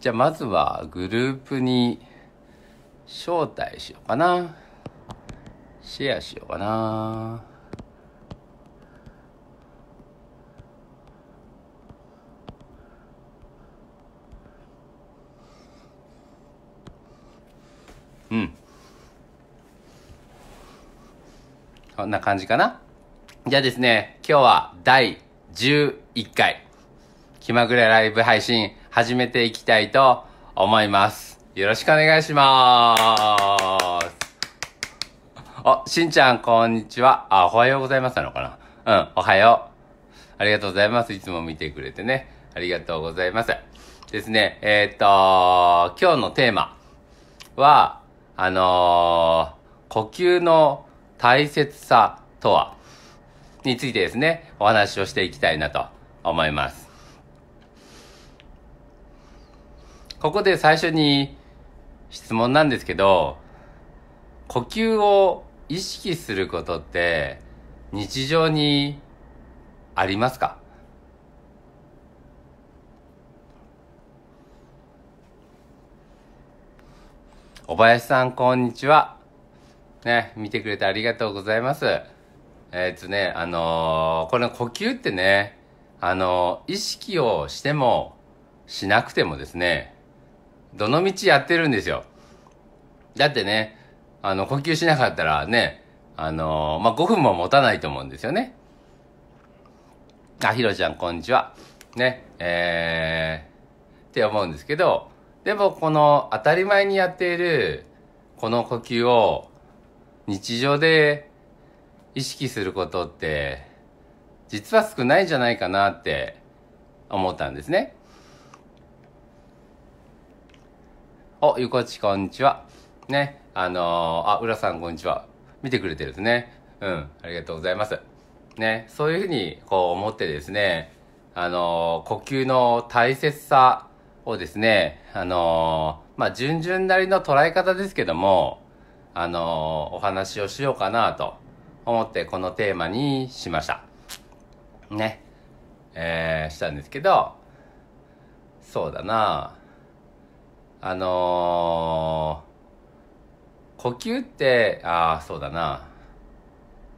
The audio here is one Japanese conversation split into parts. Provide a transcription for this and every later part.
じゃあまずはグループに招待しようかな。シェアしようかな。うん。こんな感じかな。じゃあですね、今日は第11回気まぐれライブ配信始めていきたいと思います。よろしくお願いします。お、しんちゃん、こんにちは。あ、おはようございますなのかなうん、おはよう。ありがとうございます。いつも見てくれてね。ありがとうございます。ですね、えー、っと、今日のテーマは、あのー、呼吸の大切さとはについてですね、お話をしていきたいなと思います。ここで最初に質問なんですけど、呼吸を意識することって日常にありますか小林さん、こんにちは。ね、見てくれてありがとうございます。えー、っとね、あのー、この呼吸ってね、あのー、意識をしてもしなくてもですね、どの道やってるんですよ。だってね、あの、呼吸しなかったらね、あのー、まあ、5分も持たないと思うんですよね。あ、ひろちゃん、こんにちは。ね、えー、って思うんですけど、でもこの当たり前にやっている、この呼吸を日常で意識することって、実は少ないんじゃないかなって思ったんですね。お、ゆこちこんにちは。ね。あのー、あ、浦さんこんにちは。見てくれてるんですね。うん。ありがとうございます。ね。そういうふうに、こう思ってですね、あのー、呼吸の大切さをですね、あのー、まあ、順々なりの捉え方ですけども、あのお話をしようかなと思って、このテーマにしました。ね。えー、したんですけど、そうだなあのー、呼吸って、ああ、そうだな。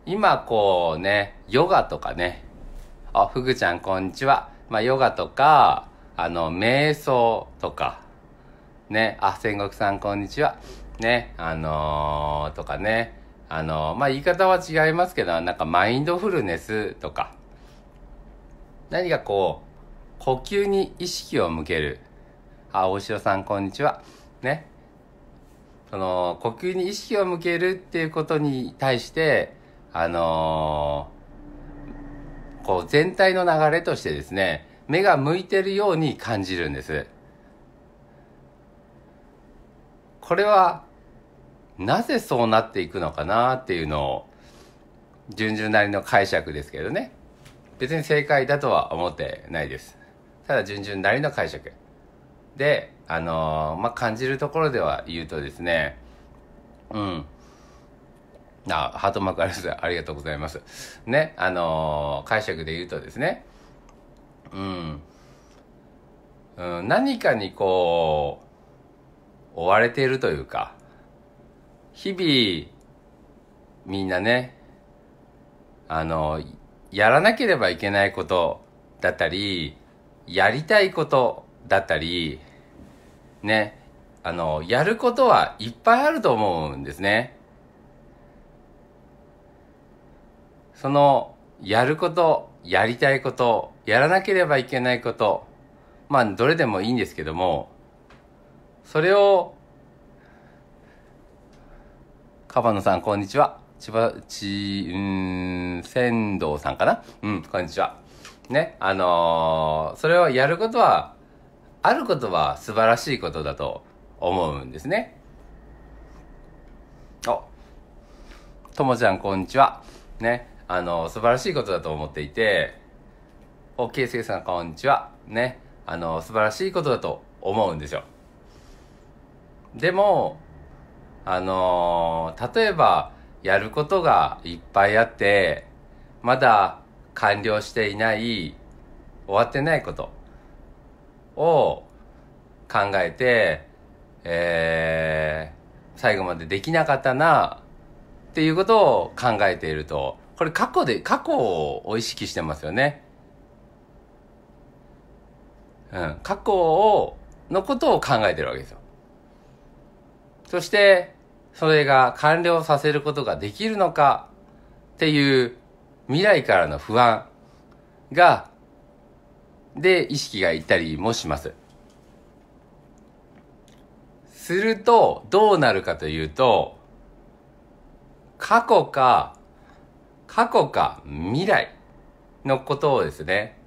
今こうね、ヨガとかね。あ、ふぐちゃんこんにちは。まあ、ヨガとか、あの、瞑想とか。ね、あ、千石さんこんにちは。ね、あのー、とかね。あのー、まあ、言い方は違いますけど、なんかマインドフルネスとか。何かこう、呼吸に意識を向ける。あ、大城さんこんにちは。ね。その、呼吸に意識を向けるっていうことに対して、あのー、こう全体の流れとしてですね、目が向いてるように感じるんです。これは、なぜそうなっていくのかなっていうのを、順々なりの解釈ですけどね。別に正解だとは思ってないです。ただ順々なりの解釈。で、あのー、まあ、感じるところでは言うとですね、うん。あ、ハートマークありがとうありがとうございます。ね、あのー、解釈で言うとですね、うん。うん、何かにこう、追われているというか、日々、みんなね、あの、やらなければいけないことだったり、やりたいことだったり、ね、あの、やることはいっぱいあると思うんですね。その、やること、やりたいこと、やらなければいけないこと、まあ、どれでもいいんですけども、それを、カバノさん、こんにちは。千葉、ち、うん、仙道さんかなうん、こんにちは。ね、あのー、それをやることはあることは素晴らしいことだと思うんですね。あ、ともちゃんこんにちは。ね、あの、素晴らしいことだと思っていて、お、けいすけさんこんにちは。ね、あの、素晴らしいことだと思うんですよ。でも、あの例えば、やることがいっぱいあって、まだ完了していない、終わってないこと。を考えて、えー、最後までできなかったな、っていうことを考えていると。これ過去で、過去を意識してますよね。うん。過去を、のことを考えてるわけですよ。そして、それが完了させることができるのかっていう未来からの不安がで意識がいったりもします。すると、どうなるかというと、過去か、過去か未来のことをですね、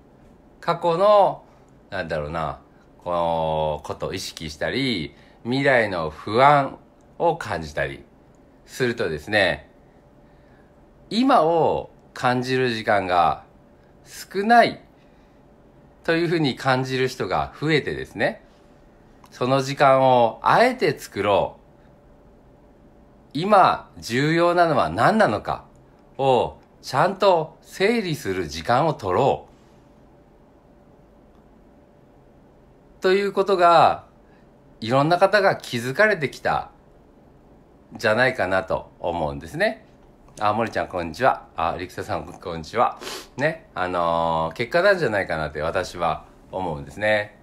過去の、なんだろうな、このことを意識したり、未来の不安を感じたりするとですね、今を感じる時間が少ないというふうに感じる人が増えてですね、その時間をあえて作ろう。今重要なのは何なのかをちゃんと整理する時間を取ろう。ということが、いろんな方が気づかれてきたじゃないかなと思うんですね。あ、森ちゃんこんにちは。あ、リクサさんこんにちは。ね、あのー、結果なんじゃないかなって私は思うんですね。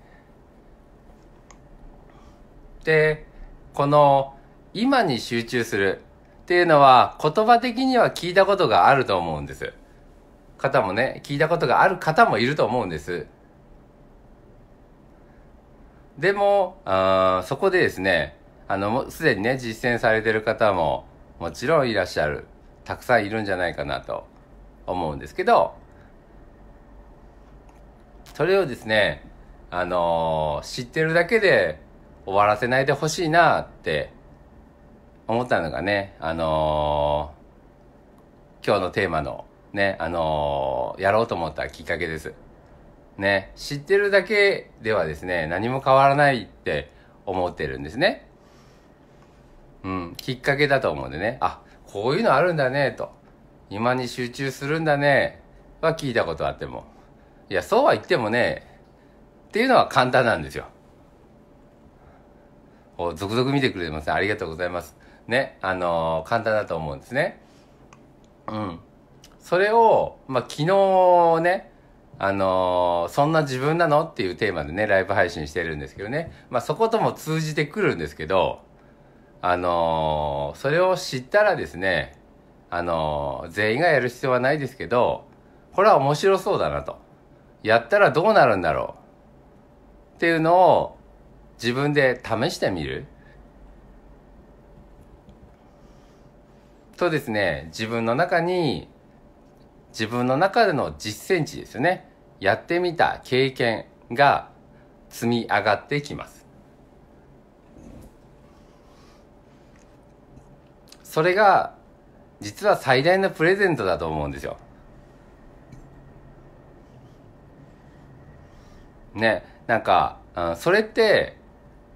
で、この、今に集中するっていうのは言葉的には聞いたことがあると思うんです。方もね、聞いたことがある方もいると思うんです。でも、あそこでですね、あの、すでにね、実践されてる方ももちろんいらっしゃるたくさんいるんじゃないかなと思うんですけど、それをですね、あのー、知ってるだけで終わらせないでほしいなって思ったのがね、あのー、今日のテーマのね、あのー、やろうと思ったきっかけです。ね、知ってるだけではですね、何も変わらないって思ってるんですね。うん、きっかけだと思うんでね、あ、こういうのあるんだね、と。今に集中するんだね、は聞いたことあっても。いや、そうは言ってもね、っていうのは簡単なんですよ。こ続々見てくれてますね。ありがとうございます。ね、あのー、簡単だと思うんですね。うん。それを、まあ、昨日ね、あのー、そんな自分なのっていうテーマでね、ライブ配信してるんですけどね。まあ、そことも通じてくるんですけど、あのー、それを知ったらですね、あのー、全員がやる必要はないですけど、これは面白そうだなと。やったらどうなるんだろう。っていうのを自分で試してみる。とですね、自分の中に、自分の中での実践値ですね。やってみた経験が積み上がってきます。それが実は最大のプレゼントだと思うんですよ。ね、なんか、うん、それって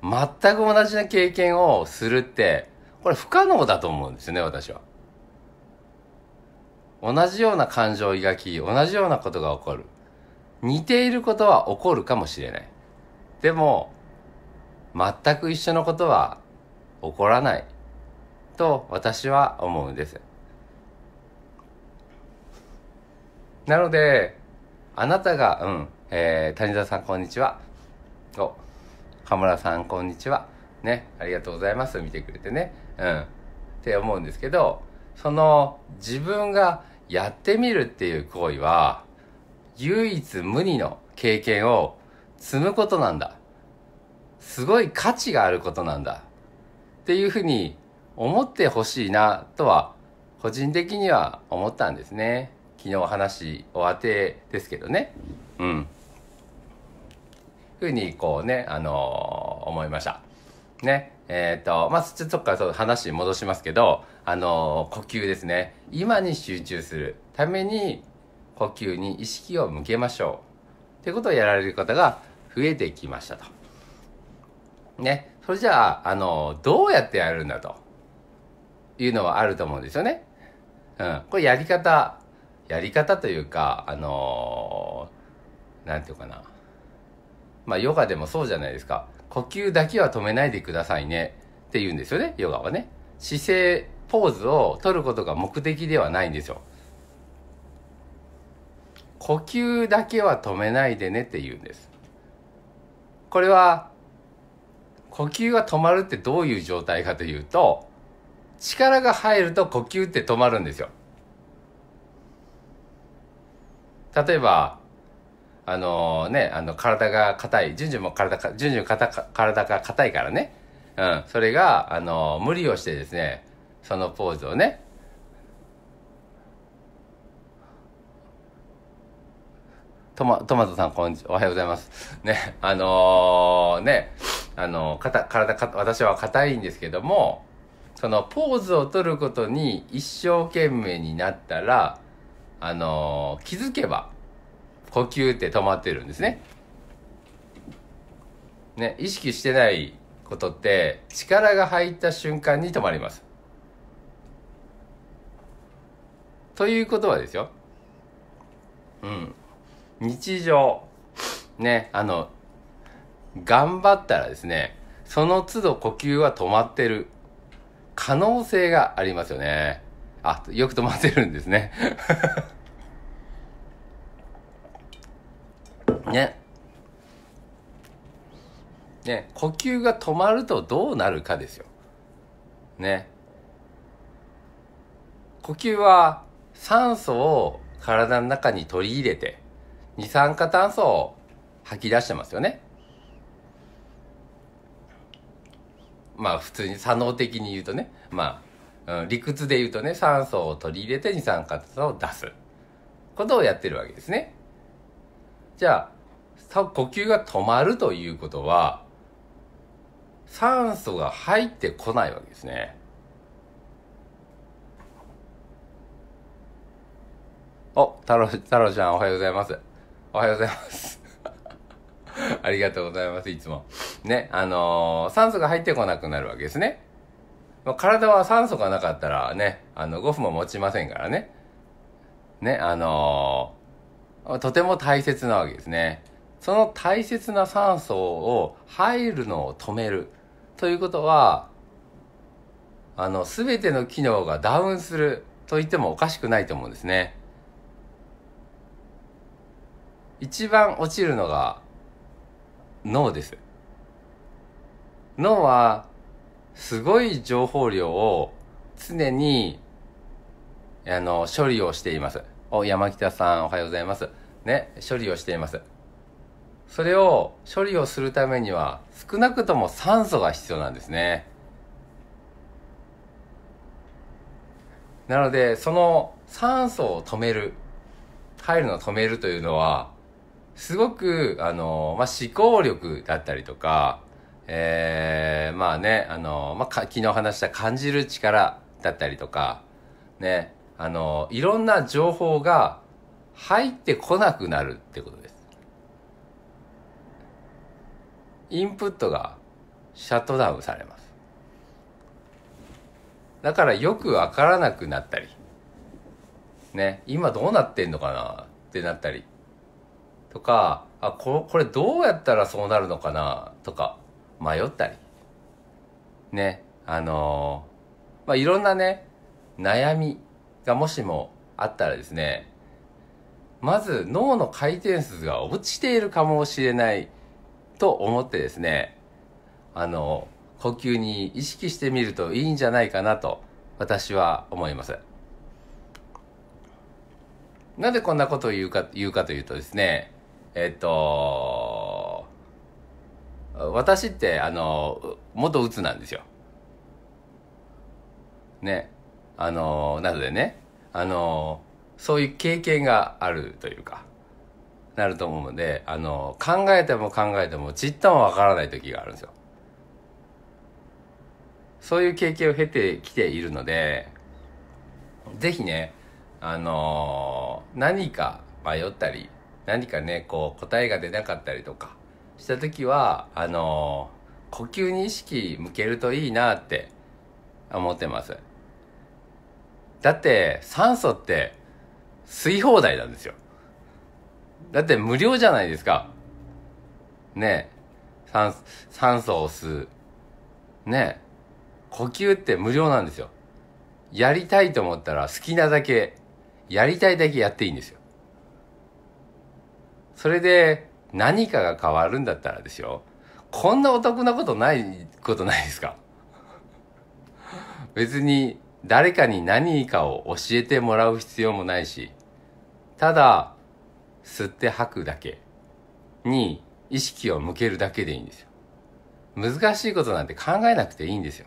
全く同じな経験をするってこれ不可能だと思うんですよね私は。同じような感情を抱き同じようなことが起こる似ていることは起こるかもしれないでも全く一緒のことは起こらないと私は思うんですなのであなたが、うんえー、谷沢さんこんにちはお河村さんこんにちはねありがとうございます見てくれてねうんって思うんですけどその自分がやってみるっていう行為は唯一無二の経験を積むことなんだすごい価値があることなんだっていうふうに思ってほしいなとは個人的には思ったんですね昨日話おってですけどねうんふうにこうねあのー、思いましたねえっ、ー、とまあちょっとから話戻しますけどあのー、呼吸ですね今に集中するために呼吸に意識を向けましょうってことをやられる方が増えてきましたとねそれじゃああのどうやってやるんだというのはあると思うんですよね。うん。これやり方、やり方というか、あのー、なんていうかな。まあ、ヨガでもそうじゃないですか。呼吸だけは止めないでくださいね。って言うんですよね、ヨガはね。姿勢、ポーズを取ることが目的ではないんですよ。呼吸だけは止めないでねって言うんです。これは、呼吸が止まるってどういう状態かというと、力が入ると呼吸って止まるんですよ。例えば、あのー、ね、あの、体が硬い。順々も体か、順々体が硬いからね。うん。それが、あのー、無理をしてですね、そのポーズをね。トマ、トマトさん、こんおはようございます。ね、あのー、ね、あのー、かた、体か、私は硬いんですけども、そのポーズを取ることに一生懸命になったら、あの気づけば呼吸って止まってるんですね。ね、意識してないことって力が入った瞬間に止まります。ということはですよ。うん。日常、ね、あの、頑張ったらですね、その都度呼吸は止まってる可能性がありますよね。あ、よく止まってるんですね。ね。ね、呼吸が止まるとどうなるかですよ。ね。呼吸は酸素を体の中に取り入れて、二酸化炭素を吐き出してますよね。まあ普通に作能的に言うとね、まあ、理屈で言うとね、酸素を取り入れて二酸化炭素を出す。ことをやってるわけですね。じゃあ、呼吸が止まるということは、酸素が入ってこないわけですね。お、太郎、太郎ちゃんおはようございます。おはようございます。ありがとうございます、いつも。ね、あのー、酸素が入ってこなくなるわけですね。まあ、体は酸素がなかったらね、あの、5分も持ちませんからね。ね、あのー、とても大切なわけですね。その大切な酸素を入るのを止める。ということは、あの、すべての機能がダウンすると言ってもおかしくないと思うんですね。一番落ちるのが脳です脳はすごい情報量を常にあの処理をしていますお山北さんおはようございますね処理をしていますそれを処理をするためには少なくとも酸素が必要なんですねなのでその酸素を止める入るのを止めるというのはすごく、あの、まあ、思考力だったりとか、えー、まあね、あの、まあ、昨日話した感じる力だったりとか、ね、あの、いろんな情報が入ってこなくなるってことです。インプットがシャットダウンされます。だからよくわからなくなったり、ね、今どうなってんのかなってなったりとか、あ、ここれどうやったらそうなるのかなとか、迷ったり。ね、あのー、まあ、いろんなね、悩みがもしもあったらですね、まず脳の回転数が落ちているかもしれないと思ってですね、あの、呼吸に意識してみるといいんじゃないかなと私は思います。なぜこんなことを言うか、言うかというとですね、えっと、私って、あの、元鬱なんですよ。ね。あの、なのでね、あの、そういう経験があるというか、なると思うので、あの、考えても考えてもちっともわからない時があるんですよ。そういう経験を経てきているので、ぜひね、あの何か迷ったり、何かね、こう、答えが出なかったりとかした時は、あのー、呼吸に意識向けるといいなって思ってます。だって、酸素って吸い放題なんですよ。だって無料じゃないですか。ね酸、酸素を吸う。ね呼吸って無料なんですよ。やりたいと思ったら好きなだけ、やりたいだけやっていいんですよ。それで何かが変わるんだったらですよ。こんなお得なことないことないですか 別に誰かに何かを教えてもらう必要もないし、ただ吸って吐くだけに意識を向けるだけでいいんですよ。難しいことなんて考えなくていいんですよ。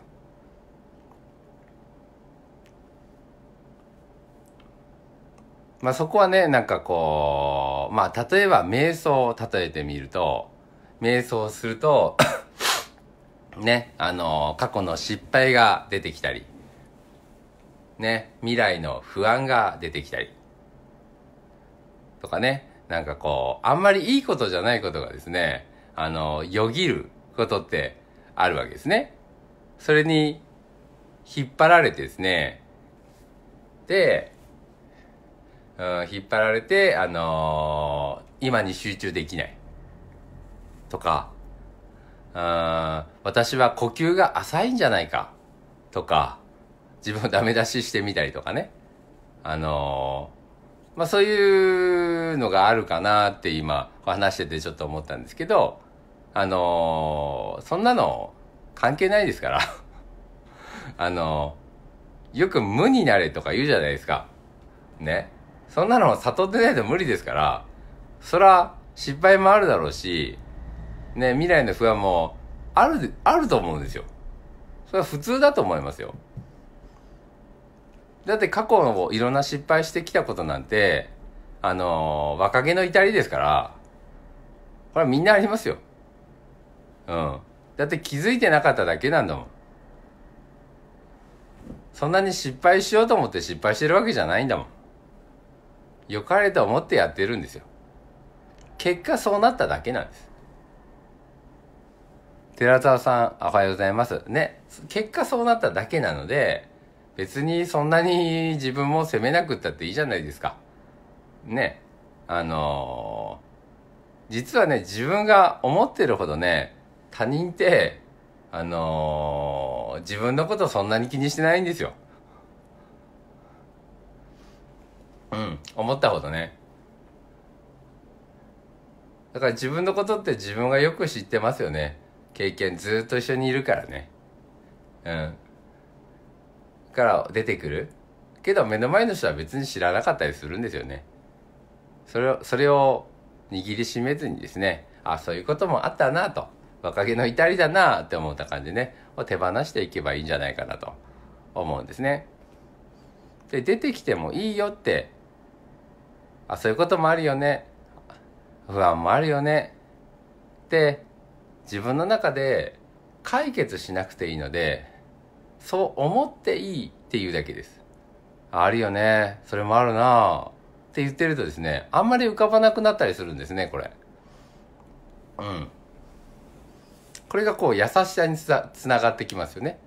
まあそこはね、なんかこう、まあ例えば瞑想を例えてみると、瞑想すると ね、あの、過去の失敗が出てきたり、ね、未来の不安が出てきたり、とかね、なんかこう、あんまりいいことじゃないことがですね、あの、よぎることってあるわけですね。それに引っ張られてですね、で、うん、引っ張られて、あのー、今に集中できない。とか、あ私は呼吸が浅いんじゃないか。とか、自分をダメ出ししてみたりとかね。あのー、まあ、そういうのがあるかなって今、話しててちょっと思ったんですけど、あのー、そんなの関係ないですから。あのよく無になれとか言うじゃないですか。ね。そんなの悟ってないと無理ですから、そら、失敗もあるだろうし、ね、未来の不安も、ある、あると思うんですよ。それは普通だと思いますよ。だって過去のいろんな失敗してきたことなんて、あのー、若気の至りですから、これはみんなありますよ。うん。だって気づいてなかっただけなんだもん。そんなに失敗しようと思って失敗してるわけじゃないんだもん。良かれと思ってやってるんですよ。結果そうなっただけなんです。寺澤さん、おはようございます。ね。結果そうなっただけなので、別にそんなに自分も責めなくったっていいじゃないですか。ね。あのー、実はね、自分が思ってるほどね、他人って、あのー、自分のことそんなに気にしてないんですよ。うん思ったほどねだから自分のことって自分がよく知ってますよね経験ずっと一緒にいるからねうんから出てくるけど目の前の人は別に知らなかったりするんですよねそれをそれを握りしめずにですねあそういうこともあったなと若気の至りだなって思った感じねを手放していけばいいんじゃないかなと思うんですねで出てきてもいいよってあそういうこともあるよね不安もあるよねって自分の中で解決しなくていいのでそう思っていいっていうだけですあるよねそれもあるなって言ってるとですねあんまり浮かばなくなったりするんですねこれうんこれがこう優しさにつながってきますよね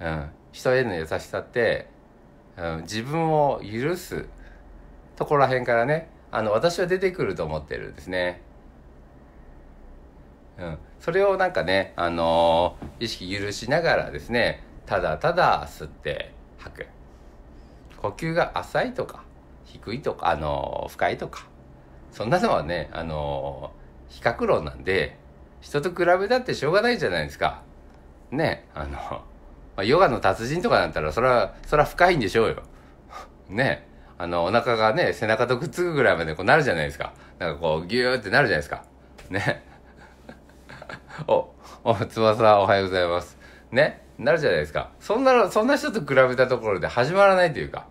うん人への優しさって、うん、自分を許すところら辺からねあの私は出てくると思ってるんですね。うん、それをなんかね、あのー、意識許しながらですねただただ吸って吐く呼吸が浅いとか低いとか、あのー、深いとかそんなのはね、あのー、比較論なんで人と比べたってしょうがないじゃないですか。ねあの、まあ、ヨガの達人とかだったらそれはそれは深いんでしょうよ。ねあの、お腹がね、背中とくっつくぐらいまでこうなるじゃないですか。なんかこう、ぎゅーってなるじゃないですか。ね。お、お、翼おはようございます。ね。なるじゃないですか。そんな、そんな人と比べたところで始まらないというか。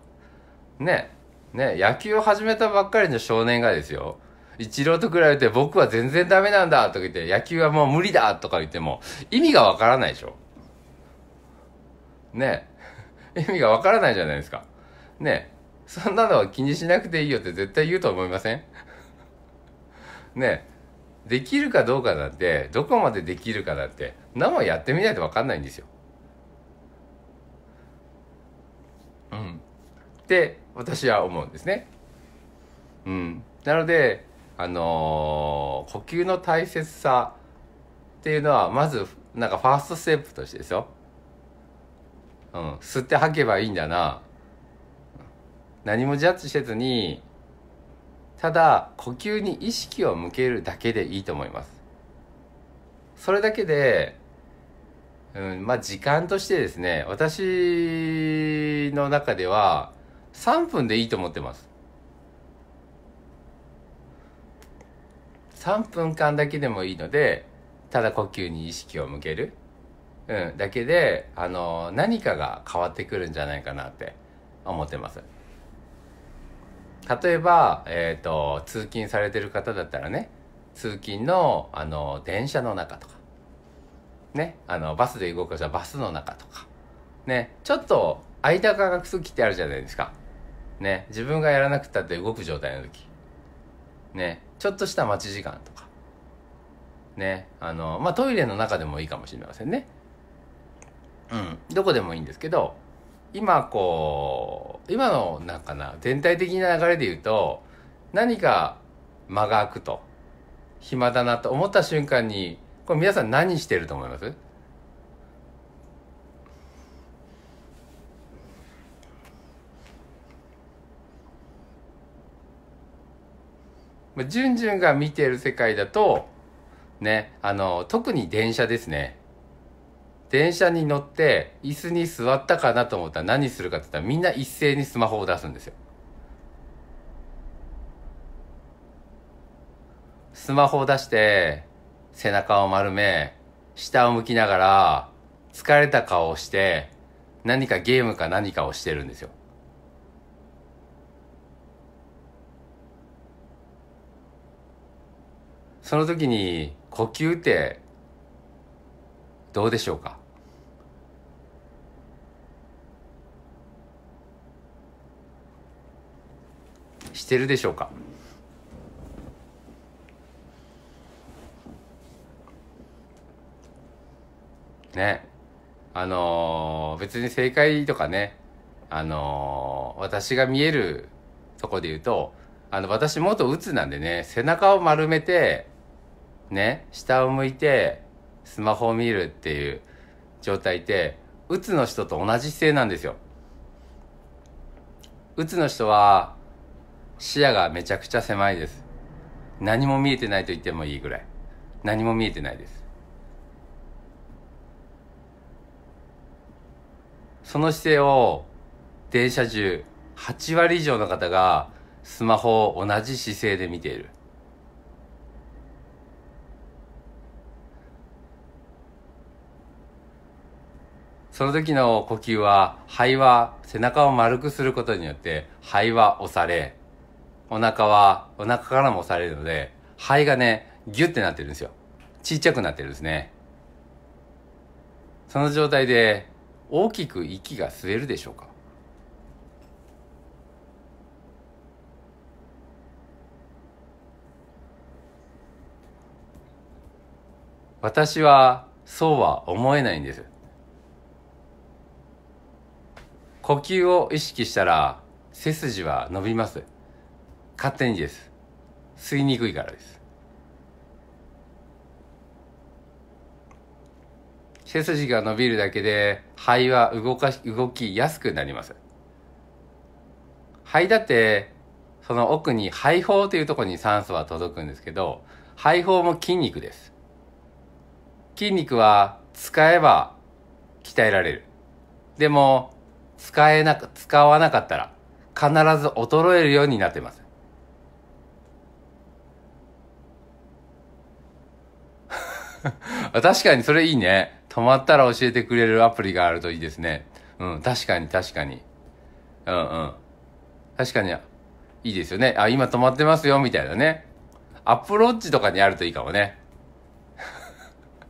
ね。ね。野球を始めたばっかりの少年がですよ。一郎と比べて僕は全然ダメなんだとか言って、野球はもう無理だとか言っても、意味がわからないでしょ。ね。意味がわからないじゃないですか。ね。そんなのは気にしなくていいよって絶対言うと思いません ねできるかどうかなんて、どこまでできるかなんて、生やってみないとわかんないんですよ。うん。って私は思うんですね。うん。なので、あのー、呼吸の大切さっていうのは、まず、なんかファーストステップとしてですよ。うん。吸って吐けばいいんだな。何もジャッジせずにただ呼吸に意識を向けるだけでいいと思いますそれだけで、うん、まあ時間としてですね私の中では3分でいいと思ってます3分間だけでもいいのでただ呼吸に意識を向ける、うん、だけであの何かが変わってくるんじゃないかなって思ってます例えば、えーと、通勤されてる方だったらね通勤のあの電車の中とか、ね、あのバスで動くじゃバスの中とか、ね、ちょっと間が空くきってあるじゃないですか、ね、自分がやらなくたって動く状態の時、ね、ちょっとした待ち時間とか、ねあのまあ、トイレの中でもいいかもしれませんね。うん、どこでもいいんですけど今こう、今のなんかな、全体的な流れで言うと、何か間が空くと、暇だなと思った瞬間に、これ皆さん何してると思いますまあ、ジュンジュンが見ている世界だと、ね、あの、特に電車ですね。電車に乗って椅子に座ったかなと思ったら何するかって言ったらみんな一斉にスマホを出すんですよ。スマホを出して背中を丸め下を向きながら疲れた顔をして何かゲームか何かをしてるんですよ。その時に呼吸ってどうでしょうかしてるでしょうかねあのー、別に正解とかねあのー、私が見えるとこで言うとあの私元うつなんでね背中を丸めてね下を向いてスマホを見るっていう状態ってうつの人と同じ姿勢なんですよ。うつの人は視野がめちゃくちゃ狭いです。何も見えてないと言ってもいいぐらい。何も見えてないです。その姿勢を電車中8割以上の方がスマホを同じ姿勢で見ている。その時の呼吸は肺は背中を丸くすることによって肺は押されお腹は、お腹からも押されるので、肺がね、ギュってなってるんですよ。ちっちゃくなってるんですね。その状態で、大きく息が吸えるでしょうか私はそうは思えないんです呼吸を意識したら背筋は伸びます勝手にです吸いにくいからです背筋が伸びるだけで肺は動かし動きやすくなります肺だってその奥に肺胞というところに酸素は届くんですけど肺胞も筋肉です筋肉は使えば鍛えられるでも使えな使わなかったら必ず衰えるようになってます 確かにそれいいね。止まったら教えてくれるアプリがあるといいですね。うん、確かに確かに。うんうん。確かに、いいですよね。あ、今止まってますよ、みたいなね。アプローチとかにあるといいかもね。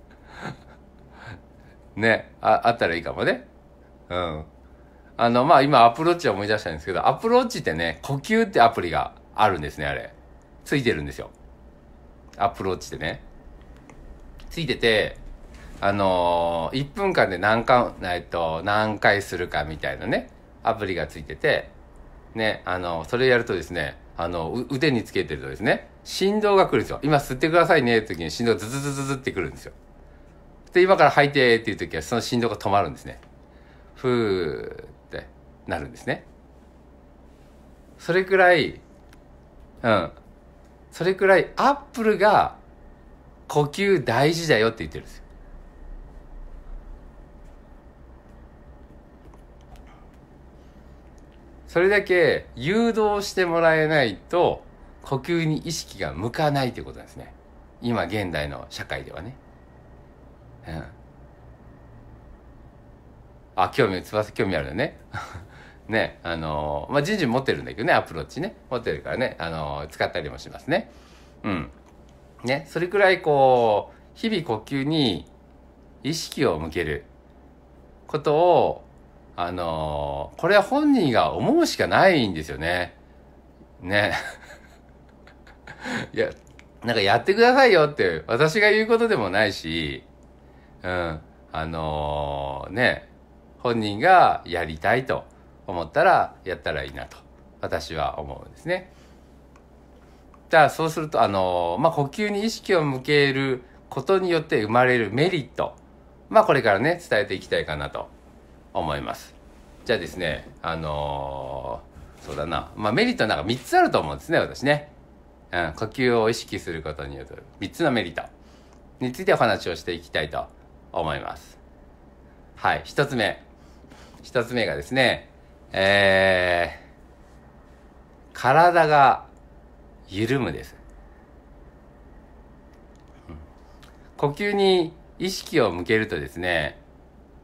ね、あ、あったらいいかもね。うん。あの、まあ、今、アプローチを思い出したんですけど、アプローチってね、呼吸ってアプリがあるんですね、あれ。ついてるんですよ。アプローチってね。ついてて、あのー、1分間で何回、えっと、何回するかみたいなね、アプリがついてて、ね、あの、それやるとですね、あの、腕につけてるとですね、振動が来るんですよ。今吸ってくださいねって時に振動がズズズズズってくるんですよ。で、今から吐いてっていう時はその振動が止まるんですね。ふーってなるんですね。それくらい、うん。それくらいアップルが呼吸大事だよって言ってるんですよ。それだけ誘導してもらえないと呼吸に意識が向かないということなんですね。今現代の社会ではね。うん。あ、興味、翼興味あるよね。ね、あのー、まあ、人事持ってるんだけどね、アプローチね。持ってるからね、あのー、使ったりもしますね。うん。ね、それくらいこう、日々呼吸に意識を向けることを、あのー、これは本人が思うしかないんですよね。ね。いや、なんかやってくださいよって私が言うことでもないし、うん、あのー、ね、本人がやりたいと思ったらやったらいいなと私は思うんですね。じゃあそうすると、あの、まあ、呼吸に意識を向けることによって生まれるメリット。まあ、これからね、伝えていきたいかなと思います。じゃあですね、あのー、そうだな。まあ、メリットなんか3つあると思うんですね、私ね。うん、呼吸を意識することによる3つのメリットについてお話をしていきたいと思います。はい、1つ目。1つ目がですね、えー、体が緩むです、うん、呼吸に意識を向けるとですね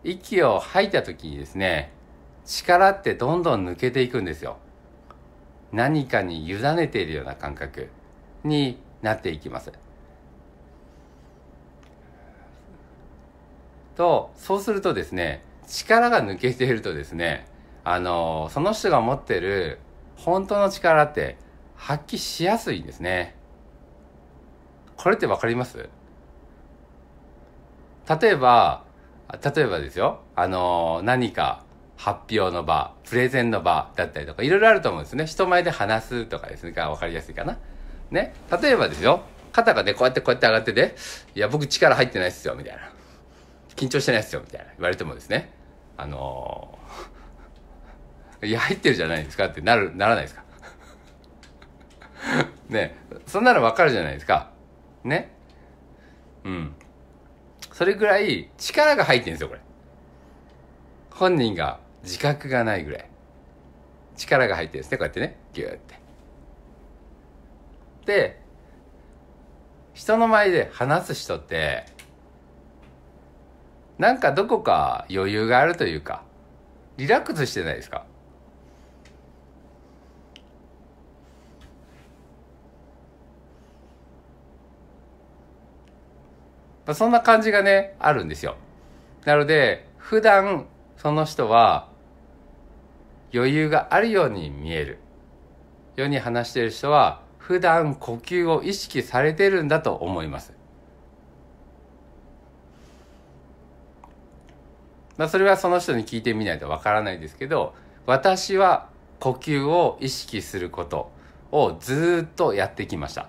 息を吐いた時にですね力ってどんどん抜けていくんですよ何かに委ねているような感覚になっていきますとそうするとですね力が抜けているとですねあのその人が持ってる本当の力って発揮しやすいんですね。これってわかります例えば、例えばですよ、あの、何か発表の場、プレゼンの場だったりとか、いろいろあると思うんですね。人前で話すとかですね、がわかりやすいかな。ね。例えばですよ、肩がね、こうやってこうやって上がってて、いや、僕力入ってないっすよ、みたいな。緊張してないっすよ、みたいな。言われてもですね、あの いや、入ってるじゃないですかってなる、ならないですか。ね、そんなのわかるじゃないですか。ね。うん。それぐらい力が入ってんですよ、これ。本人が自覚がないぐらい。力が入ってですね、こうやってね、ギューって。で、人の前で話す人って、なんかどこか余裕があるというか、リラックスしてないですかまあ、そんな感じがね、あるんですよ。なので、普段、その人は、余裕があるように見える。世に話している人は、普段呼吸を意識されてるんだと思います。まあ、それはその人に聞いてみないとわからないですけど、私は呼吸を意識することをずっとやってきました。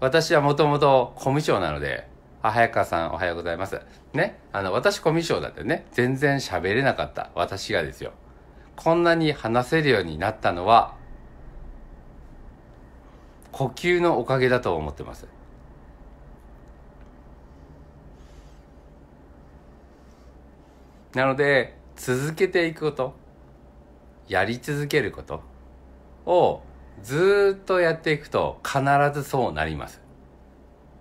私はもともとコミュ障なので、あ、早川さんおはようございます。ね。あの、私コミュ障だってね、全然喋れなかった私がですよ。こんなに話せるようになったのは、呼吸のおかげだと思ってます。なので、続けていくこと、やり続けることをずっとやっていくと必ずそうなります。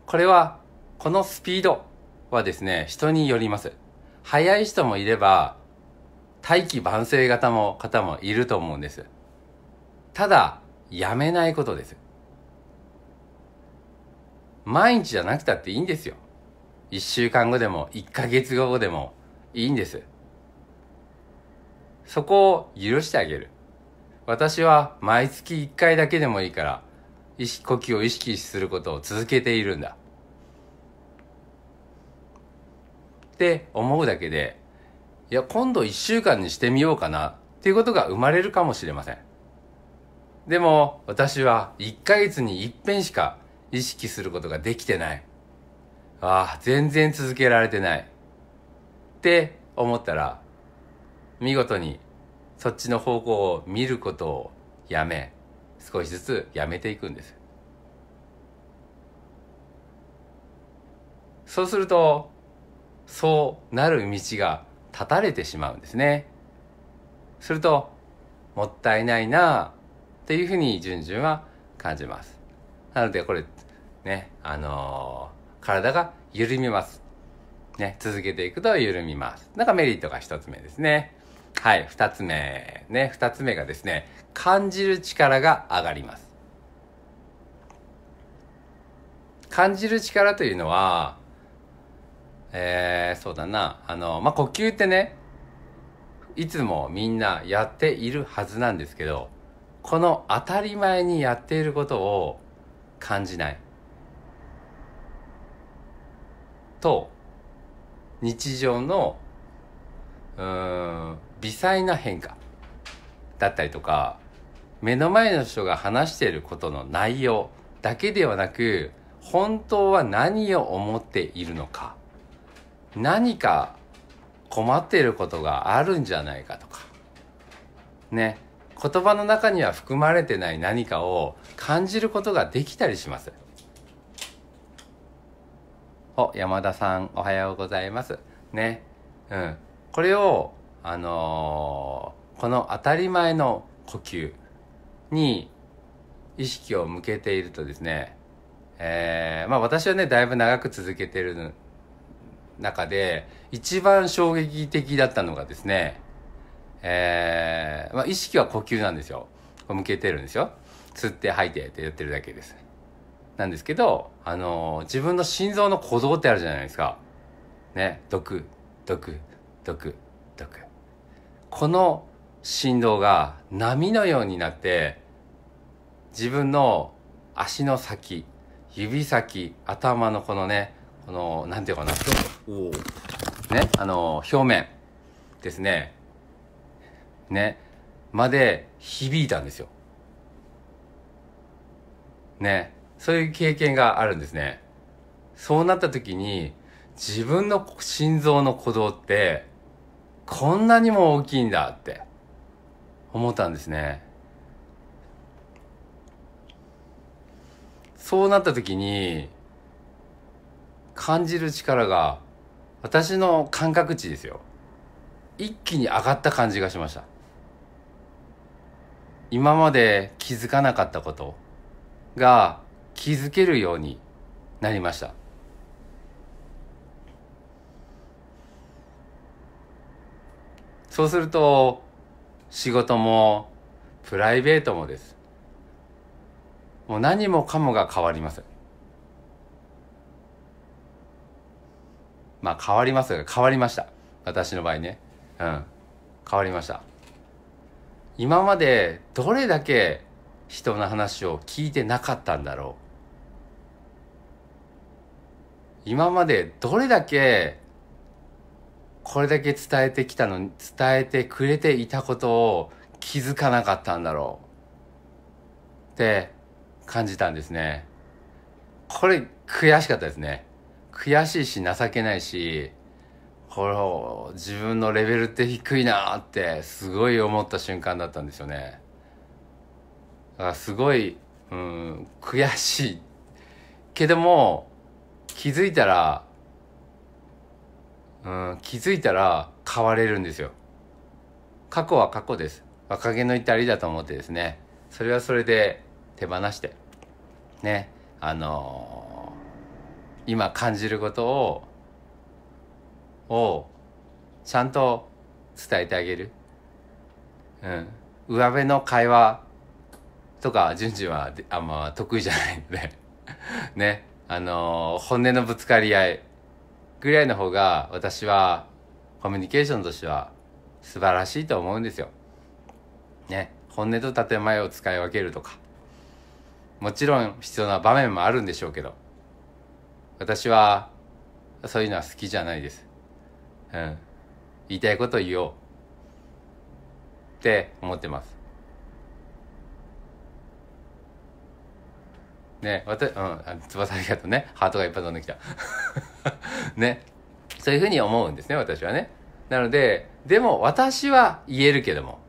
これは、このスピードはですね、人によります。速い人もいれば、大器晩成型も方もいると思うんです。ただ、やめないことです。毎日じゃなくたっていいんですよ。一週間後でも、一ヶ月後でもいいんです。そこを許してあげる。私は毎月1回だけでもいいから意識呼吸を意識することを続けているんだって思うだけでいや今度1週間にしてみようかなっていうことが生まれるかもしれませんでも私は1ヶ月に一遍しか意識することができてないああ全然続けられてないって思ったら見事にそっちの方向を見ることをやめ少しずつやめていくんですそうするとそうなる道が断たれてしまうんですねするともったいないなっていうふうに順々は感じますなのでこれねあのー、体が緩みますね続けていくと緩みますなんかメリットが一つ目ですねはい、二つ目。ね、二つ目がですね、感じる力が上がります。感じる力というのは、えー、そうだな、あの、まあ、呼吸ってね、いつもみんなやっているはずなんですけど、この当たり前にやっていることを感じない。と、日常の、うん、微細な変化だったりとか目の前の人が話していることの内容だけではなく本当は何を思っているのか何か困っていることがあるんじゃないかとかね言葉の中には含まれてない何かを感じることができたりします。お山田さんおはようございます。ねうんこれをあのー、この当たり前の呼吸に意識を向けているとですね、えー、まあ私はね、だいぶ長く続けてる中で、一番衝撃的だったのがですね、えー、まあ意識は呼吸なんですよ。向けてるんですよ。吸って吐いてってやってるだけです。なんですけど、あのー、自分の心臓の鼓動ってあるじゃないですか。ね、毒、毒、毒、毒。この振動が波のようになって自分の足の先指先頭のこのねこの何て言うかなねあの表面ですねねまで響いたんですよねそういう経験があるんですねそうなった時に自分の心臓の鼓動ってこんなにも大きいんだって思ったんですね。そうなった時に感じる力が私の感覚値ですよ。一気に上がった感じがしました。今まで気づかなかったことが気づけるようになりました。そうすると、仕事も、プライベートもです。もう何もかもが変わります。まあ変わりますが、変わりました。私の場合ね。うん。変わりました。今までどれだけ人の話を聞いてなかったんだろう。今までどれだけこれだけ伝えてきたのに、伝えてくれていたことを気づかなかったんだろう。って感じたんですね。これ悔しかったですね。悔しいし情けないし、これ自分のレベルって低いなってすごい思った瞬間だったんですよね。だからすごい、うん、悔しい。けども、気づいたらうん、気づいたら変われるんですよ。過去は過去です。若気の至りだと思ってですね、それはそれで手放して、ね、あのー、今感じることを、を、ちゃんと伝えてあげる。うん。上辺の会話とか、順次はあんま得意じゃないんで ね、あのー、本音のぶつかり合い、ぐらいの方が私はコミュニケーションとしては素晴らしいと思うんですよ。ね。本音と建前を使い分けるとか。もちろん必要な場面もあるんでしょうけど。私はそういうのは好きじゃないです。うん。言いたいこと言おう。って思ってます。ね、私、うん、あ翼ありがとうね。ハートがいっぱい飛んできた。ね。そういうふうに思うんですね、私はね。なので、でも私は言えるけども、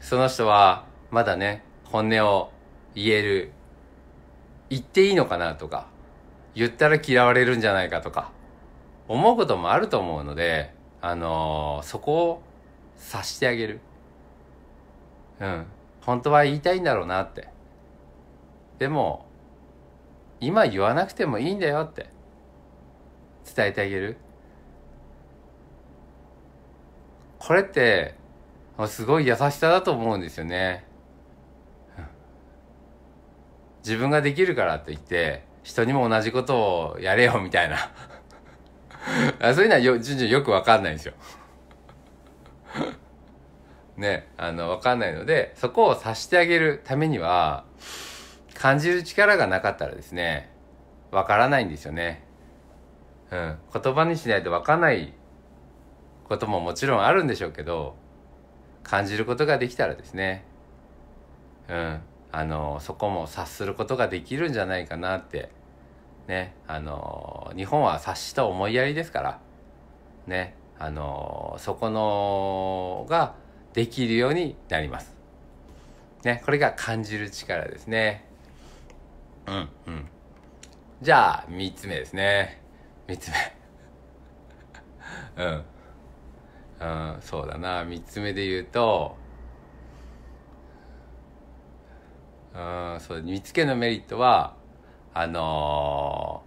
その人はまだね、本音を言える。言っていいのかなとか、言ったら嫌われるんじゃないかとか、思うこともあると思うので、あのー、そこを察してあげる。うん。本当は言いたいんだろうなって。でも今言わなくてもいいんだよって伝えてあげるこれってすごい優しさだと思うんですよね自分ができるからと言って人にも同じことをやれよみたいな そういうのはよ順々よく分かんないんですよねあの分かんないのでそこを察してあげるためには感じる力がなかったらですね、わからないんですよね。うん。言葉にしないとわかんないことももちろんあるんでしょうけど、感じることができたらですね、うん。あの、そこも察することができるんじゃないかなって。ね。あの、日本は察した思いやりですから。ね。あの、そこのができるようになります。ね。これが感じる力ですね。うんうんじゃあ3つ目ですね3つ目 うんうんそうだな3つ目で言うとうんそう見つけのメリットはあの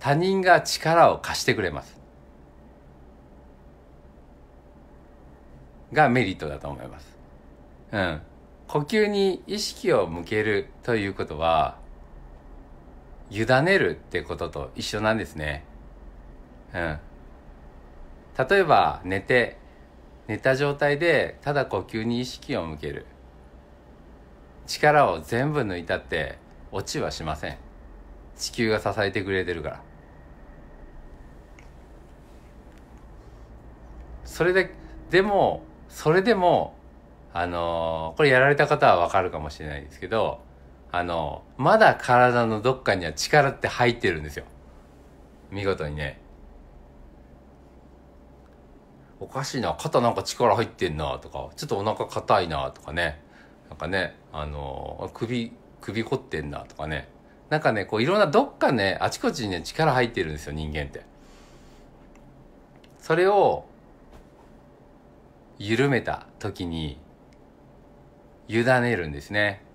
ー、他人が力を貸してくれますがメリットだと思いますうん呼吸に意識を向けるということは委ねるってことと一緒なんですね。うん。例えば、寝て、寝た状態で、ただ呼吸に意識を向ける。力を全部抜いたって、落ちはしません。地球が支えてくれてるから。それで、でも、それでも、あのー、これやられた方はわかるかもしれないですけど、あの、まだ体のどっかには力って入ってるんですよ。見事にね。おかしいな、肩なんか力入ってんなとか、ちょっとお腹硬いなとかね。なんかね、あの、首、首凝ってんなとかね。なんかね、こういろんなどっかね、あちこちにね、力入ってるんですよ、人間って。それを、緩めた時に、委ねるんですね。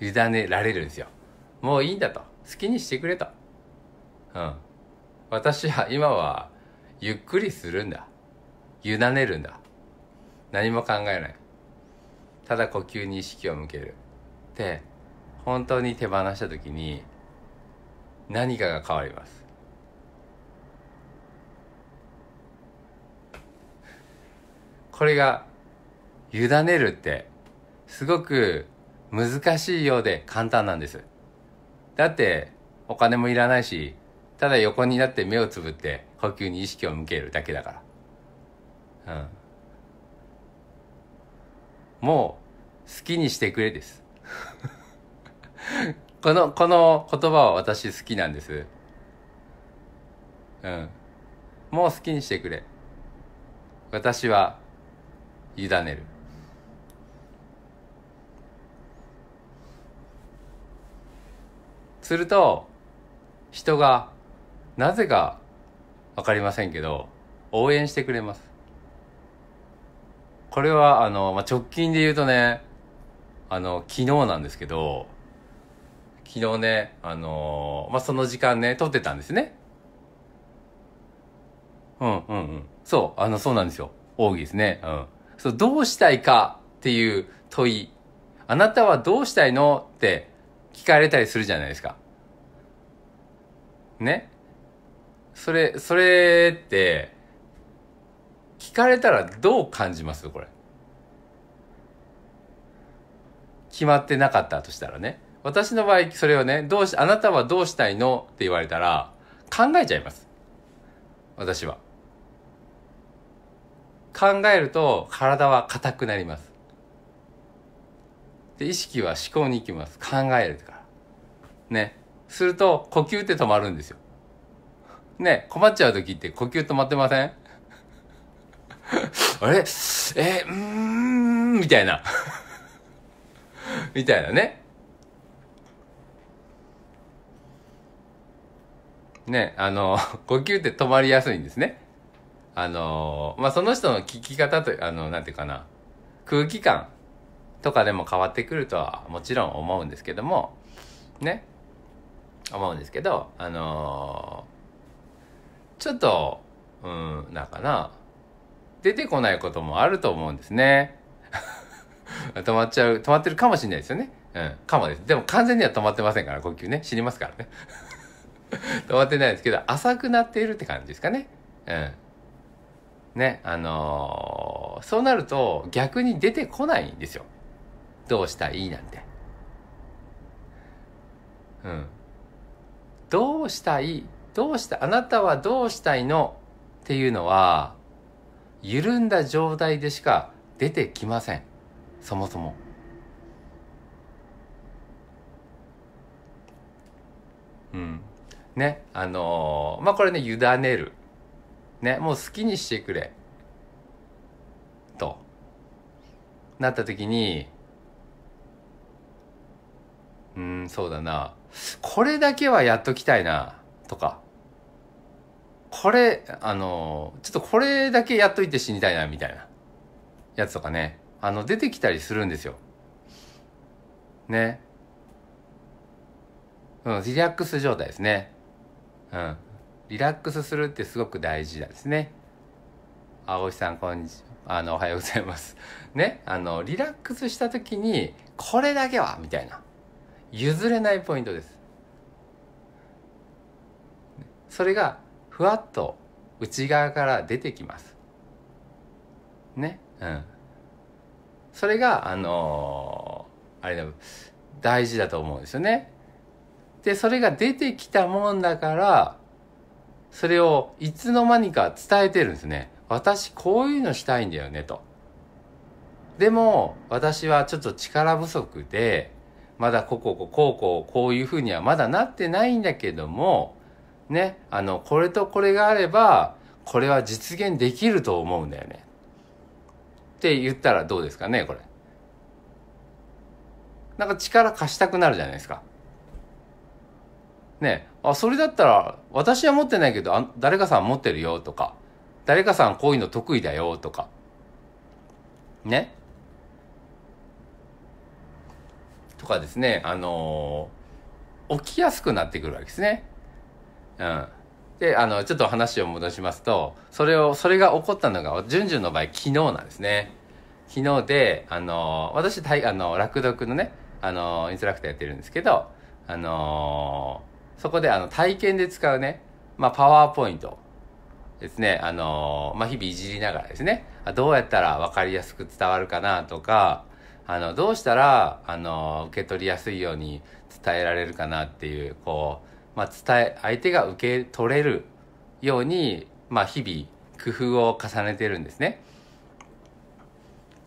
委ねられるんですよ。もういいんだと。好きにしてくれと。うん。私は今はゆっくりするんだ。委ねるんだ。何も考えない。ただ呼吸に意識を向ける。で、本当に手放した時に何かが変わります。これが委ねるってすごく難しいようで簡単なんです。だってお金もいらないし、ただ横になって目をつぶって呼吸に意識を向けるだけだから。うん。もう好きにしてくれです。この、この言葉は私好きなんです。うん。もう好きにしてくれ。私は委ねる。すると人がなぜかわかりませんけど応援してくれますこれはあの、まあ、直近で言うとねあの昨日なんですけど昨日ねあの、まあ、その時間ね撮ってたんですねうんうんうんそうあのそうなんですよ奥義ですねうんそうどうしたいかっていう問いあなたはどうしたいのって聞かれたりするじゃないですか。ねそれ、それって、聞かれたらどう感じますこれ。決まってなかったとしたらね。私の場合、それをね、どうし、あなたはどうしたいのって言われたら、考えちゃいます。私は。考えると、体は硬くなります。で意識は思考に行きます考えるからねすると呼吸って止まるんですよね困っちゃう時って呼吸止まってません あれえうーんみたいな みたいなねねあの 呼吸って止まりやすいんですねあのまあその人の聞き方とあのなんていうかな空気感とかでも変わってくるとはもちろん思うんですけどもね思うんですけどあのー、ちょっとうんなんかな出てこないこともあると思うんですね 止まっちゃう止まってるかもしれないですよねうんかもですでも完全には止まってませんから呼吸ね死にますからね 止まってないですけど浅くなっているって感じですかねうんねあのー、そうなると逆に出てこないんですよどうしたいなんて。うん。どうしたいどうしたあなたはどうしたいのっていうのは、緩んだ状態でしか出てきません。そもそも。うん。ね、あのー、まあ、これね、委ねる。ね、もう好きにしてくれ。と。なった時に、うんそうだなこれだけはやっときたいなとかこれあのちょっとこれだけやっといて死にたいなみたいなやつとかねあの出てきたりするんですよ。ね。うん、リラックス状態ですね。うん。リラックスするってすごく大事なんですね。青木さん、こんにちは。あの、おはようございます。ね。あの、リラックスした時に、これだけはみたいな。譲れないポイントですそれがふわっと内側から出てきますねうんそれがあのー、あれだ大事だと思うんですよねでそれが出てきたもんだからそれをいつの間にか伝えてるんですね私こういうのしたいんだよねとでも私はちょっと力不足でまだここここうこうこういうふうにはまだなってないんだけどもねあのこれとこれがあればこれは実現できると思うんだよねって言ったらどうですかねこれなんか力貸したくなるじゃないですかねあそれだったら私は持ってないけどあ誰かさん持ってるよとか誰かさんこういうの得意だよとかねとかですね、あのー、起きやすくなってくるわけですね。うん。で、あの、ちょっと話を戻しますと、それを、それが起こったのが、ジュンジュンの場合、昨日なんですね。昨日で、あのー、私、あの、落読のね、あのインストラクターやってるんですけど、あのそこで、あの、体験で使うね、まあ、パワーポイントですね、あのまあ、日々いじりながらですね、どうやったら分かりやすく伝わるかなとか、あのどうしたらあの受け取りやすいように伝えられるかなっていうこう、まあ、伝え相手が受け取れるように、まあ、日々工夫を重ねてるんですね。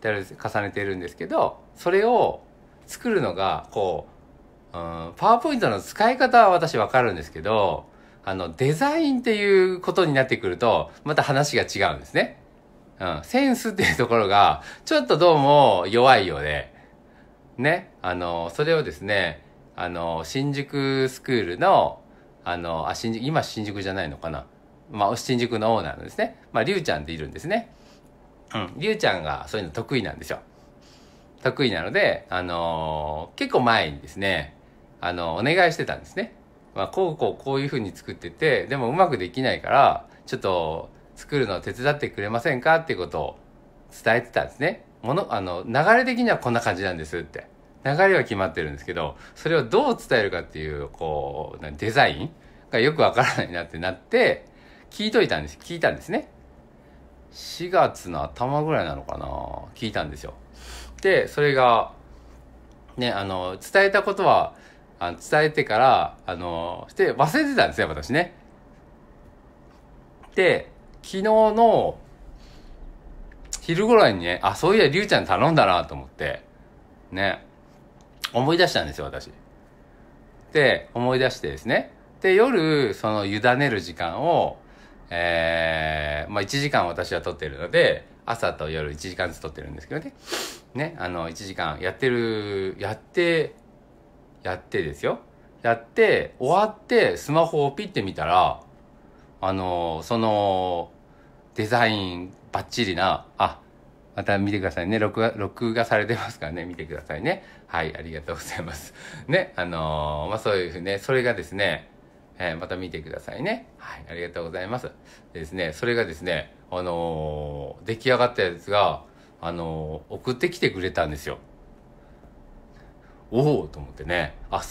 重ねてるんですけどそれを作るのがこう、パワーポイントの使い方は私わかるんですけどあのデザインっていうことになってくるとまた話が違うんですね。うん、センスっていうところが、ちょっとどうも弱いようで、ね、あの、それをですね、あの、新宿スクールの、あの、あ、新宿、今新宿じゃないのかな。まあ、新宿のオーナーのですね、まあ、りゅうちゃんっているんですね。うん、りゅうちゃんがそういうの得意なんですよ。得意なので、あのー、結構前にですね、あの、お願いしてたんですね。まあ、こうこうこういう風に作ってて、でもうまくできないから、ちょっと、作るのを手伝ってくれませんかっていうことを伝えてたんですね。もの、あの、流れ的にはこんな感じなんですって。流れは決まってるんですけど、それをどう伝えるかっていう、こう、デザインがよくわからないなってなって、聞いといたんです、聞いたんですね。4月の頭ぐらいなのかな聞いたんですよ。で、それが、ね、あの、伝えたことは、あの伝えてから、あの、して忘れてたんですよ、私ね。で、昨日の昼ぐらいにね、あ、そういや、りゅうちゃん頼んだなと思って、ね、思い出したんですよ、私。で、思い出してですね。で、夜、その、委ねる時間を、えー、まあ、1時間私は取ってるので、朝と夜1時間ずつ取ってるんですけどね。ね、あの、1時間やってる、やって、やってですよ。やって、終わって、スマホをピッて見たら、あの、その、デザインバッチリな、あ、また見てくださいね。録画、録画されてますからね。見てくださいね。はい、ありがとうございます。ね、あのー、まあ、そういうふうね、それがですね、えー、また見てくださいね。はい、ありがとうございます。でですね、それがですね、あのー、出来上がったやつが、あの送ってきてくれたんですよ。おおと思ってね。あ、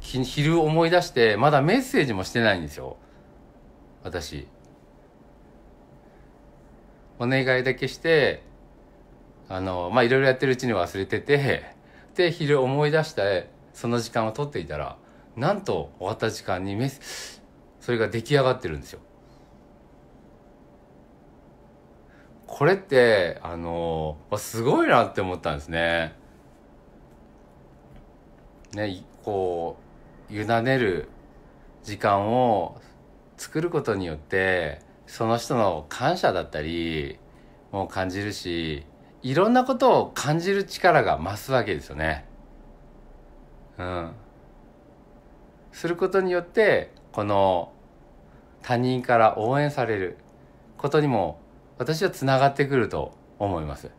昼思い出して、まだメッセージもしてないんですよ。私お願いだけしてあのまあいろいろやってるうちに忘れててで昼思い出してその時間を取っていたらなんと終わった時間にメスそれが出来上がってるんですよ。これってあのすごいなって思ったんですね。ねこう委ねる時間を作ることによってその人の感謝だったりも感じるしいろんなことを感じる力が増すわけですよね。うん。することによってこの他人から応援されることにも私はつながってくると思います。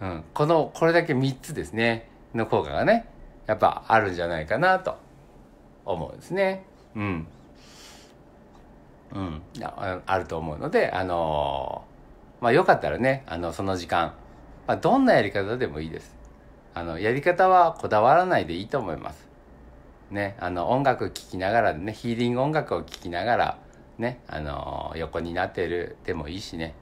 うん、このこれだけ3つですねの効果がねやっぱあるんじゃないかなと思うんですね。うん、うん、あると思うのであのー、まあよかったらねあのその時間、まあ、どんなやり方でもいいですあのやり方はこだわらないでいいと思いますねあの音楽聴きながらねヒーリング音楽を聴きながらねあのー、横になってるでもいいしね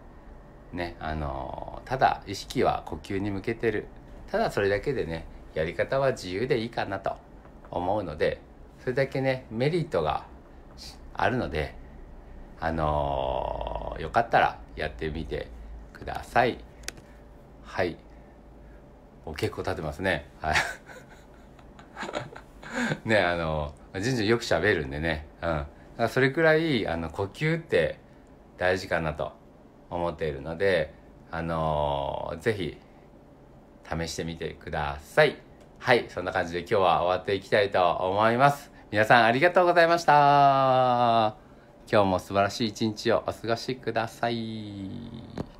ねあのー、ただ意識は呼吸に向けてるただそれだけでねやり方は自由でいいかなと思うのでそれだけねメリットがあるのであのー、よかったらやってみてくださいはいお結構立ってますねはい ねあのじんじんよく喋るんでねうんそれくらいあの呼吸って大事かなと思っているのであのー、ぜひ試してみてくださいはいそんな感じで今日は終わっていきたいと思います皆さんありがとうございました。今日も素晴らしい一日をお過ごしください。